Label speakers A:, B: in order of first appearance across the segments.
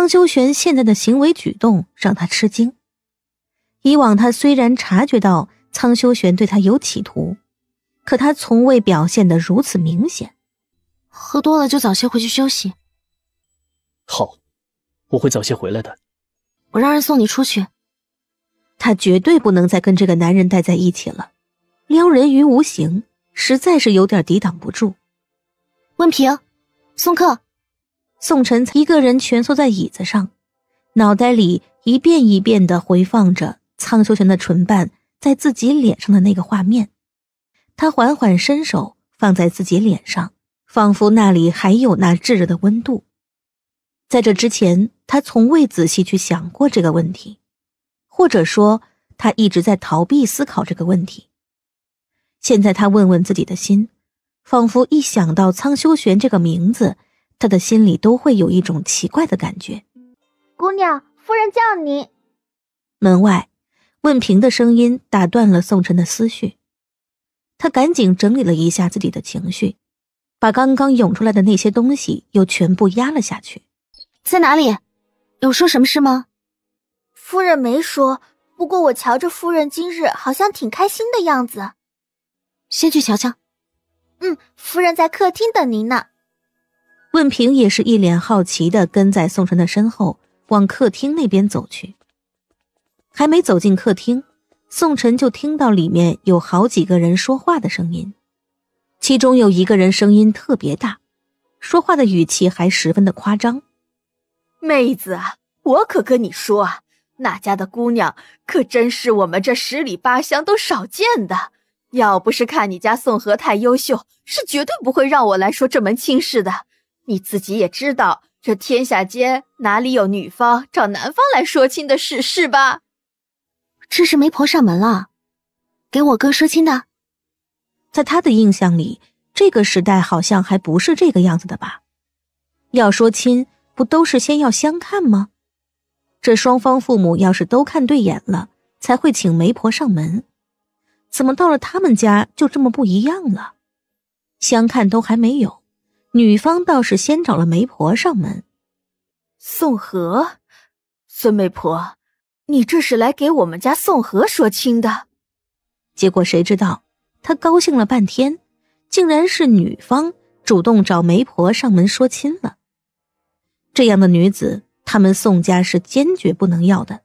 A: 苍修玄现在的行为举动让他吃惊。以往他虽然察觉到苍修玄对他有企图，可他从未表现的如此明显。喝多了就早些回去休息。好，我会早些回来的。我让人送你出去。他绝对不能再跟这个男人待在一起了。撩人于无形，实在是有点抵挡不住。温平，送客。宋晨一个人蜷缩在椅子上，脑袋里一遍一遍地回放着苍修玄的唇瓣在自己脸上的那个画面。他缓缓伸手放在自己脸上，仿佛那里还有那炙热的温度。在这之前，他从未仔细去想过这个问题，或者说他一直在逃避思考这个问题。现在他问问自己的心，仿佛一想到苍修玄这个名字。他的心里都会有一种奇怪的感觉。姑娘，夫人叫您。门外，问平的声音打断了宋晨的思绪。他赶紧整理了一下自己的情绪，把刚刚涌出来的那些东西又全部压了下去。在哪里？有说什么事吗？夫人没说。不过我瞧着夫人今日好像挺开心的样子。先去瞧瞧。嗯，夫人在客厅等您呢。问平也是一脸好奇的跟在宋晨的身后往客厅那边走去。还没走进客厅，宋晨就听到里面有好几个人说话的声音，其中有一个人声音特别大，说话的语气还十分的夸张：“妹子啊，我可跟你说啊，那家的姑娘可真是我们这十里八乡都少见的，要不是看你家宋河太优秀，是绝对不会让我来说这门亲事的。”你自己也知道，这天下间哪里有女方找男方来说亲的事，是吧？这是媒婆上门了，给我哥说亲的。在他的印象里，这个时代好像还不是这个样子的吧？要说亲，不都是先要相看吗？这双方父母要是都看对眼了，才会请媒婆上门。怎么到了他们家就这么不一样了？相看都还没有。女方倒是先找了媒婆上门，宋河，孙媒婆，你这是来给我们家宋河说亲的？结果谁知道，他高兴了半天，竟然是女方主动找媒婆上门说亲了。这样的女子，他们宋家是坚决不能要的。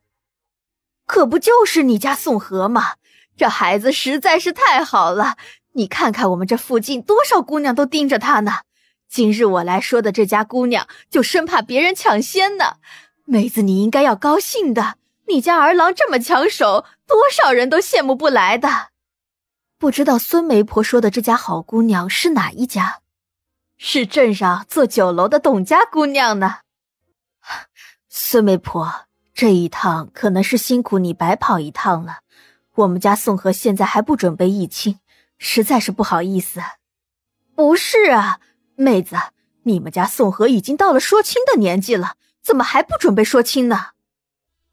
A: 可不就是你家宋河吗？这孩子实在是太好了，你看看我们这附近多少姑娘都盯着他呢。今日我来说的这家姑娘，就生怕别人抢先呢。妹子，你应该要高兴的，你家儿郎这么抢手，多少人都羡慕不来的。不知道孙媒婆说的这家好姑娘是哪一家？是镇上做酒楼的董家姑娘呢？孙媒婆，这一趟可能是辛苦你白跑一趟了。我们家宋河现在还不准备议亲，实在是不好意思。不是啊。妹子，你们家宋河已经到了说亲的年纪了，怎么还不准备说亲呢？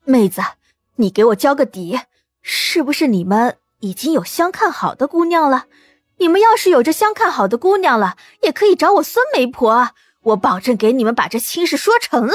A: 妹子，你给我交个底，是不是你们已经有相看好的姑娘了？你们要是有这相看好的姑娘了，也可以找我孙媒婆，我保证给你们把这亲事说成了。